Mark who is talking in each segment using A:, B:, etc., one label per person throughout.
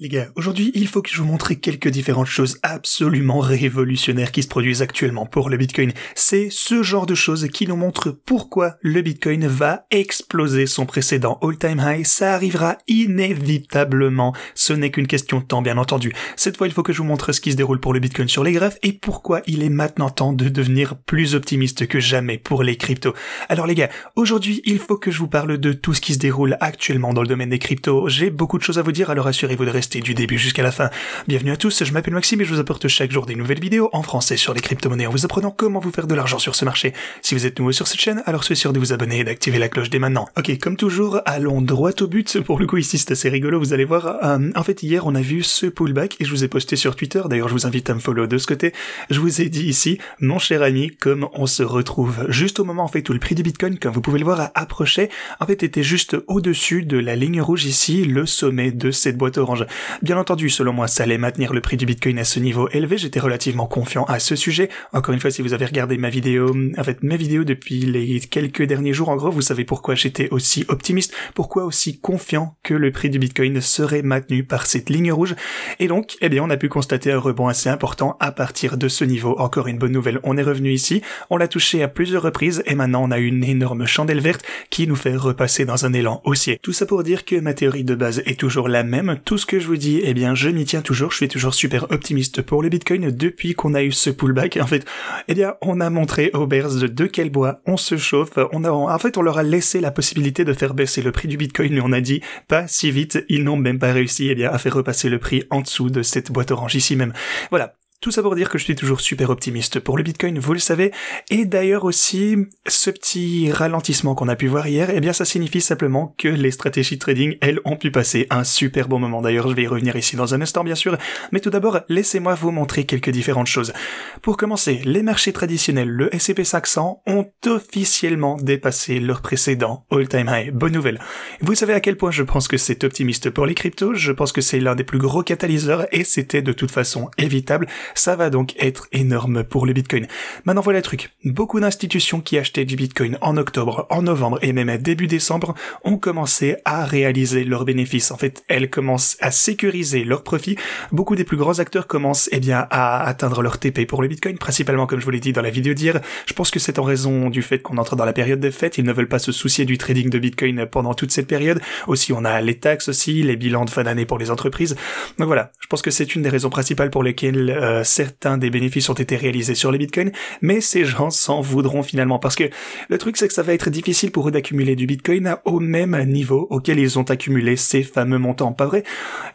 A: Les gars, aujourd'hui, il faut que je vous montre quelques différentes choses absolument révolutionnaires qui se produisent actuellement pour le Bitcoin. C'est ce genre de choses qui nous montre pourquoi le Bitcoin va exploser son précédent all-time high. Ça arrivera inévitablement. Ce n'est qu'une question de temps, bien entendu. Cette fois, il faut que je vous montre ce qui se déroule pour le Bitcoin sur les graphes et pourquoi il est maintenant temps de devenir plus optimiste que jamais pour les cryptos. Alors les gars, aujourd'hui, il faut que je vous parle de tout ce qui se déroule actuellement dans le domaine des cryptos. J'ai beaucoup de choses à vous dire, alors assurez-vous de rester du début jusqu'à la fin. Bienvenue à tous, je m'appelle Maxime et je vous apporte chaque jour des nouvelles vidéos en français sur les crypto-monnaies en vous apprenant comment vous faire de l'argent sur ce marché. Si vous êtes nouveau sur cette chaîne, alors soyez sûr de vous abonner et d'activer la cloche dès maintenant. Ok, comme toujours, allons droit au but. Pour le coup, ici, c'est assez rigolo, vous allez voir. Euh, en fait, hier, on a vu ce pullback et je vous ai posté sur Twitter. D'ailleurs, je vous invite à me follow de ce côté. Je vous ai dit ici, mon cher ami, comme on se retrouve juste au moment, en fait, où le prix du Bitcoin, comme vous pouvez le voir, a approché, en fait, était juste au-dessus de la ligne rouge ici, le sommet de cette boîte orange. Bien entendu, selon moi, ça allait maintenir le prix du Bitcoin à ce niveau élevé. J'étais relativement confiant à ce sujet. Encore une fois, si vous avez regardé ma vidéo, en fait, mes vidéos depuis les quelques derniers jours, en gros, vous savez pourquoi j'étais aussi optimiste, pourquoi aussi confiant que le prix du Bitcoin serait maintenu par cette ligne rouge. Et donc, eh bien, on a pu constater un rebond assez important à partir de ce niveau. Encore une bonne nouvelle, on est revenu ici, on l'a touché à plusieurs reprises et maintenant on a une énorme chandelle verte qui nous fait repasser dans un élan haussier. Tout ça pour dire que ma théorie de base est toujours la même. Tout ce que je vous dis Eh bien, je m'y tiens toujours, je suis toujours super optimiste pour le Bitcoin depuis qu'on a eu ce pullback. En fait, eh bien, on a montré aux Bears de quel bois on se chauffe. On en fait, on leur a laissé la possibilité de faire baisser le prix du Bitcoin, mais on a dit pas si vite. Ils n'ont même pas réussi, eh bien, à faire repasser le prix en dessous de cette boîte orange ici même. Voilà. Tout ça pour dire que je suis toujours super optimiste pour le Bitcoin, vous le savez. Et d'ailleurs aussi, ce petit ralentissement qu'on a pu voir hier, eh bien ça signifie simplement que les stratégies trading, elles, ont pu passer un super bon moment. D'ailleurs, je vais y revenir ici dans un instant, bien sûr. Mais tout d'abord, laissez-moi vous montrer quelques différentes choses. Pour commencer, les marchés traditionnels, le S&P 500, ont officiellement dépassé leur précédent all-time high. Bonne nouvelle. Vous savez à quel point je pense que c'est optimiste pour les cryptos, je pense que c'est l'un des plus gros catalyseurs et c'était de toute façon évitable ça va donc être énorme pour le Bitcoin. Maintenant voilà le truc. Beaucoup d'institutions qui achetaient du Bitcoin en octobre, en novembre et même à début décembre ont commencé à réaliser leurs bénéfices. En fait, elles commencent à sécuriser leurs profits. Beaucoup des plus grands acteurs commencent eh bien à atteindre leur TP pour le Bitcoin, principalement comme je vous l'ai dit dans la vidéo d'hier. Je pense que c'est en raison du fait qu'on entre dans la période des fêtes. Ils ne veulent pas se soucier du trading de Bitcoin pendant toute cette période. Aussi, on a les taxes aussi, les bilans de fin d'année pour les entreprises. Donc voilà, je pense que c'est une des raisons principales pour lesquelles euh, certains des bénéfices ont été réalisés sur les bitcoins, mais ces gens s'en voudront finalement parce que le truc c'est que ça va être difficile pour eux d'accumuler du bitcoin au même niveau auquel ils ont accumulé ces fameux montants, pas vrai?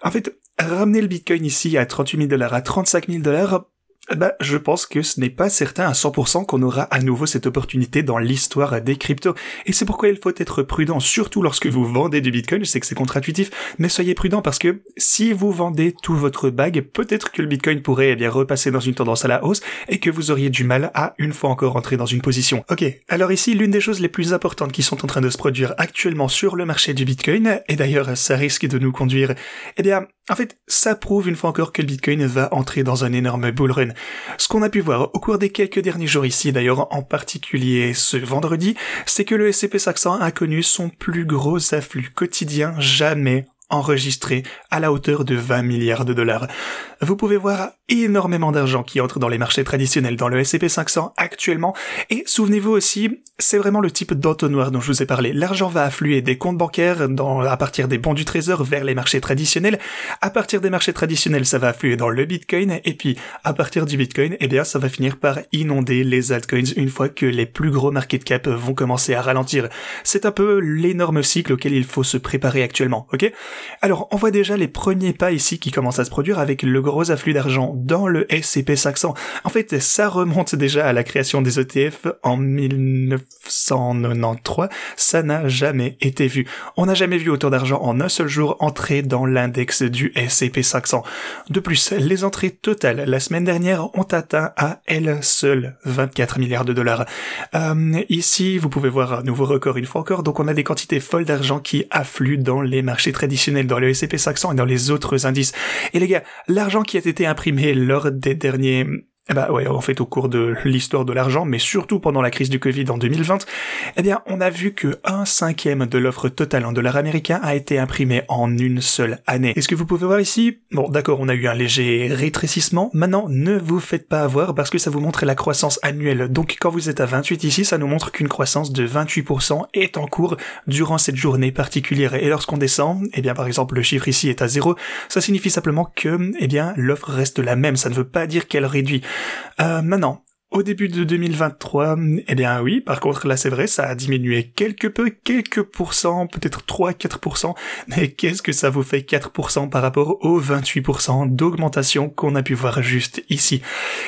A: En fait, ramener le bitcoin ici à 38 000 dollars, à 35 000 dollars, bah, je pense que ce n'est pas certain à 100% qu'on aura à nouveau cette opportunité dans l'histoire des cryptos. Et c'est pourquoi il faut être prudent, surtout lorsque vous vendez du Bitcoin. Je sais que c'est contre-intuitif, mais soyez prudent parce que si vous vendez tout votre bague, peut-être que le Bitcoin pourrait eh bien repasser dans une tendance à la hausse et que vous auriez du mal à une fois encore entrer dans une position. Ok, alors ici, l'une des choses les plus importantes qui sont en train de se produire actuellement sur le marché du Bitcoin, et d'ailleurs ça risque de nous conduire, eh bien, en fait, ça prouve une fois encore que le Bitcoin va entrer dans un énorme bull run. Ce qu'on a pu voir au cours des quelques derniers jours ici, d'ailleurs en particulier ce vendredi, c'est que le SCP-500 a connu son plus gros afflux quotidien jamais Enregistré à la hauteur de 20 milliards de dollars. Vous pouvez voir énormément d'argent qui entre dans les marchés traditionnels, dans le SCP 500 actuellement, et souvenez-vous aussi, c'est vraiment le type d'entonnoir dont je vous ai parlé. L'argent va affluer des comptes bancaires dans, à partir des bons du trésor vers les marchés traditionnels. À partir des marchés traditionnels, ça va affluer dans le Bitcoin, et puis à partir du Bitcoin, eh bien, ça va finir par inonder les altcoins une fois que les plus gros market cap vont commencer à ralentir. C'est un peu l'énorme cycle auquel il faut se préparer actuellement, ok? Alors, on voit déjà les premiers pas ici qui commencent à se produire avec le gros afflux d'argent dans le SCP 500. En fait, ça remonte déjà à la création des ETF en 1993. Ça n'a jamais été vu. On n'a jamais vu autant d'argent en un seul jour entrer dans l'index du SCP 500. De plus, les entrées totales la semaine dernière ont atteint à elles seules 24 milliards de dollars. Euh, ici, vous pouvez voir un nouveau record une fois encore. Donc, on a des quantités folles d'argent qui affluent dans les marchés traditionnels dans le SCP-500 et dans les autres indices. Et les gars, l'argent qui a été imprimé lors des derniers eh ben ouais, en fait, au cours de l'histoire de l'argent, mais surtout pendant la crise du Covid en 2020, eh bien, on a vu que un cinquième de l'offre totale en dollars américains a été imprimé en une seule année. Est-ce que vous pouvez voir ici Bon, d'accord, on a eu un léger rétrécissement. Maintenant, ne vous faites pas avoir parce que ça vous montre la croissance annuelle. Donc, quand vous êtes à 28 ici, ça nous montre qu'une croissance de 28% est en cours durant cette journée particulière. Et lorsqu'on descend, eh bien, par exemple, le chiffre ici est à zéro. Ça signifie simplement que, eh bien, l'offre reste la même. Ça ne veut pas dire qu'elle réduit. Euh, maintenant, au début de 2023, eh bien oui, par contre là c'est vrai, ça a diminué quelque peu, quelques pourcents, peut-être 3-4%, mais qu'est-ce que ça vous fait 4% par rapport aux 28% d'augmentation qu'on a pu voir juste ici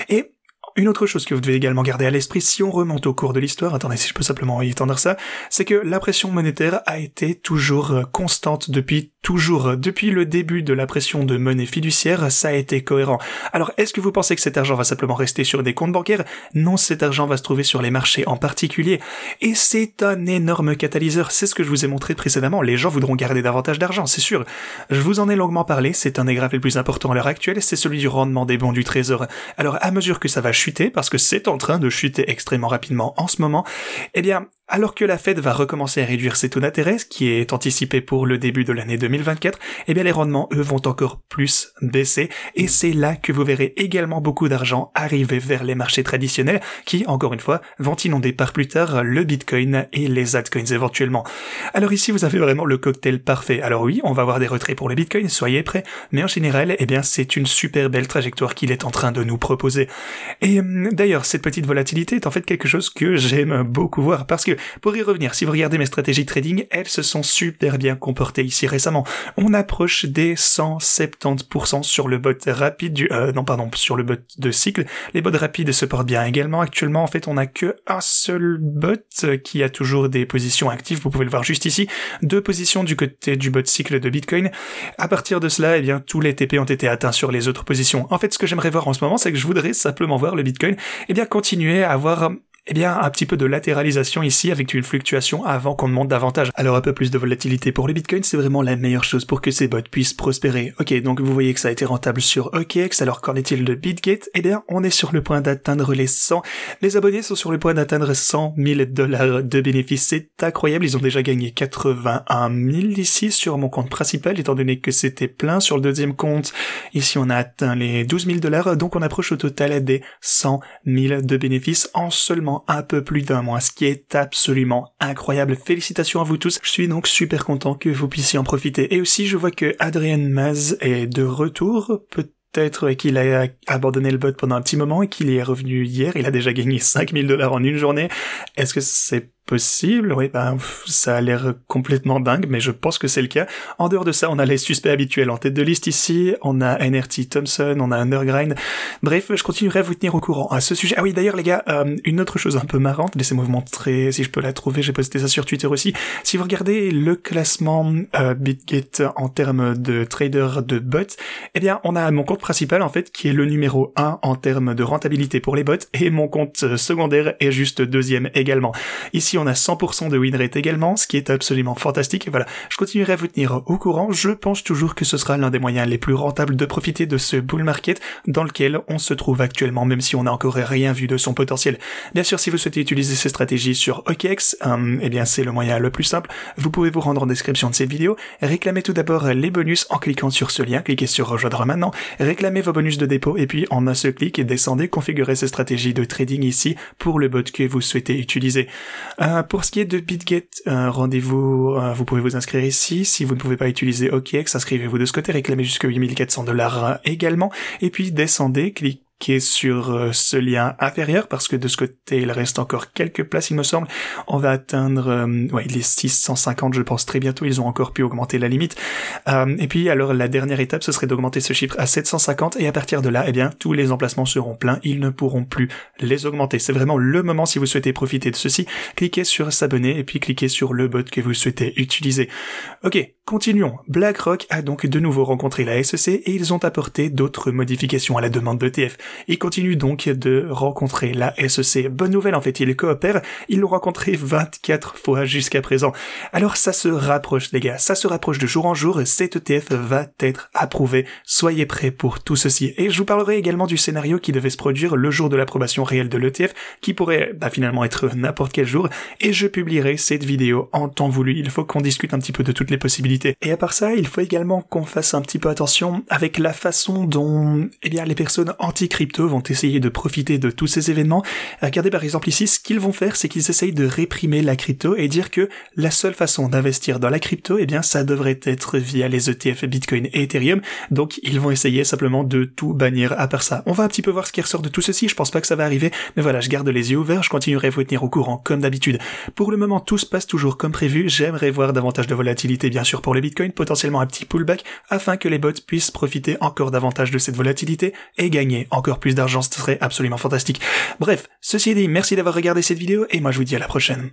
A: Et une autre chose que vous devez également garder à l'esprit si on remonte au cours de l'histoire, attendez si je peux simplement y étendre ça, c'est que la pression monétaire a été toujours euh, constante depuis Toujours depuis le début de la pression de monnaie fiduciaire, ça a été cohérent. Alors est-ce que vous pensez que cet argent va simplement rester sur des comptes bancaires Non, cet argent va se trouver sur les marchés en particulier. Et c'est un énorme catalyseur, c'est ce que je vous ai montré précédemment. Les gens voudront garder davantage d'argent, c'est sûr. Je vous en ai longuement parlé, c'est un des graphes les plus importants à l'heure actuelle, c'est celui du rendement des bons du trésor. Alors à mesure que ça va chuter, parce que c'est en train de chuter extrêmement rapidement en ce moment, eh bien alors que la Fed va recommencer à réduire ses taux d'intérêt, ce qui est anticipé pour le début de l'année 2024, eh bien les rendements, eux, vont encore plus baisser, et c'est là que vous verrez également beaucoup d'argent arriver vers les marchés traditionnels, qui, encore une fois, vont inonder par plus tard le Bitcoin et les altcoins éventuellement. Alors ici, vous avez vraiment le cocktail parfait. Alors oui, on va avoir des retraits pour le Bitcoin, soyez prêts, mais en général, eh bien c'est une super belle trajectoire qu'il est en train de nous proposer. Et hum, d'ailleurs, cette petite volatilité est en fait quelque chose que j'aime beaucoup voir, parce que pour y revenir, si vous regardez mes stratégies trading, elles se sont super bien comportées ici récemment. On approche des 170% sur le bot rapide du, euh, non pardon, sur le bot de cycle. Les bots rapides se portent bien également. Actuellement, en fait, on n'a que un seul bot qui a toujours des positions actives. Vous pouvez le voir juste ici. Deux positions du côté du bot cycle de Bitcoin. À partir de cela, eh bien, tous les TP ont été atteints sur les autres positions. En fait, ce que j'aimerais voir en ce moment, c'est que je voudrais simplement voir le Bitcoin, eh bien, continuer à avoir eh bien, un petit peu de latéralisation ici avec une fluctuation avant qu'on monte davantage. Alors un peu plus de volatilité pour le Bitcoin c'est vraiment la meilleure chose pour que ces bots puissent prospérer. Ok, donc vous voyez que ça a été rentable sur OKEx, alors qu'en est-il de BitGate Eh bien, on est sur le point d'atteindre les 100. Les abonnés sont sur le point d'atteindre 100 000 dollars de bénéfices. C'est incroyable, ils ont déjà gagné 81 000 ici sur mon compte principal, étant donné que c'était plein sur le deuxième compte. Ici, on a atteint les 12 000 dollars, donc on approche au total des 100 000 de bénéfices en seulement un peu plus d'un mois, ce qui est absolument incroyable. Félicitations à vous tous. Je suis donc super content que vous puissiez en profiter. Et aussi, je vois que Adrien Maz est de retour, peut-être qu'il a abandonné le bot pendant un petit moment et qu'il y est revenu hier. Il a déjà gagné 5000 dollars en une journée. Est-ce que c'est possible. Oui, ben, ça a l'air complètement dingue, mais je pense que c'est le cas. En dehors de ça, on a les suspects habituels en tête de liste ici, on a NRT Thompson, on a Undergrind. Bref, je continuerai à vous tenir au courant à ce sujet. Ah oui, d'ailleurs, les gars, euh, une autre chose un peu marrante, laissez-moi vous montrer si je peux la trouver, j'ai posté ça sur Twitter aussi. Si vous regardez le classement euh, en termes de trader de bots, eh bien, on a mon compte principal, en fait, qui est le numéro 1 en termes de rentabilité pour les bots, et mon compte euh, secondaire est juste deuxième également. Ici, on a 100% de win rate également, ce qui est absolument fantastique. Et voilà, je continuerai à vous tenir au courant. Je pense toujours que ce sera l'un des moyens les plus rentables de profiter de ce bull market dans lequel on se trouve actuellement, même si on n'a encore rien vu de son potentiel. Bien sûr, si vous souhaitez utiliser ces stratégies sur OKEx, euh, eh bien c'est le moyen le plus simple. Vous pouvez vous rendre en description de cette vidéo, réclamez tout d'abord les bonus en cliquant sur ce lien, cliquez sur rejoindre maintenant, réclamez vos bonus de dépôt et puis en un seul clic, descendez, configurez ces stratégies de trading ici pour le bot que vous souhaitez utiliser. Euh, pour ce qui est de Bitget, euh, rendez-vous, euh, vous pouvez vous inscrire ici. Si vous ne pouvez pas utiliser OKX, inscrivez-vous de ce côté, réclamez jusqu'à 8400 dollars également. Et puis descendez, cliquez sur euh, ce lien inférieur parce que de ce côté il reste encore quelques places il me semble. On va atteindre euh, les 650 je pense très bientôt, ils ont encore pu augmenter la limite. Euh, et puis alors la dernière étape ce serait d'augmenter ce chiffre à 750 et à partir de là eh bien tous les emplacements seront pleins, ils ne pourront plus les augmenter. C'est vraiment le moment si vous souhaitez profiter de ceci, cliquez sur s'abonner et puis cliquez sur le bot que vous souhaitez utiliser. Ok, continuons. BlackRock a donc de nouveau rencontré la SEC et ils ont apporté d'autres modifications à la demande d'ETF. Il continue donc de rencontrer la SEC. Bonne nouvelle en fait, il coopère, ils l'ont rencontré 24 fois jusqu'à présent. Alors ça se rapproche les gars, ça se rapproche de jour en jour, cet ETF va être approuvé. Soyez prêts pour tout ceci. Et je vous parlerai également du scénario qui devait se produire le jour de l'approbation réelle de l'ETF, qui pourrait bah, finalement être n'importe quel jour, et je publierai cette vidéo en temps voulu. Il faut qu'on discute un petit peu de toutes les possibilités. Et à part ça, il faut également qu'on fasse un petit peu attention avec la façon dont eh bien, les personnes anti crypto vont essayer de profiter de tous ces événements. Regardez par exemple ici, ce qu'ils vont faire, c'est qu'ils essayent de réprimer la crypto et dire que la seule façon d'investir dans la crypto, eh bien, ça devrait être via les ETF Bitcoin et Ethereum. Donc, ils vont essayer simplement de tout bannir à part ça. On va un petit peu voir ce qui ressort de tout ceci. Je pense pas que ça va arriver, mais voilà, je garde les yeux ouverts. Je continuerai à vous tenir au courant, comme d'habitude. Pour le moment, tout se passe toujours comme prévu. J'aimerais voir davantage de volatilité, bien sûr, pour le Bitcoin, potentiellement un petit pullback, afin que les bots puissent profiter encore davantage de cette volatilité et gagner encore plus d'argent, ce serait absolument fantastique. Bref, ceci dit, merci d'avoir regardé cette vidéo et moi je vous dis à la prochaine.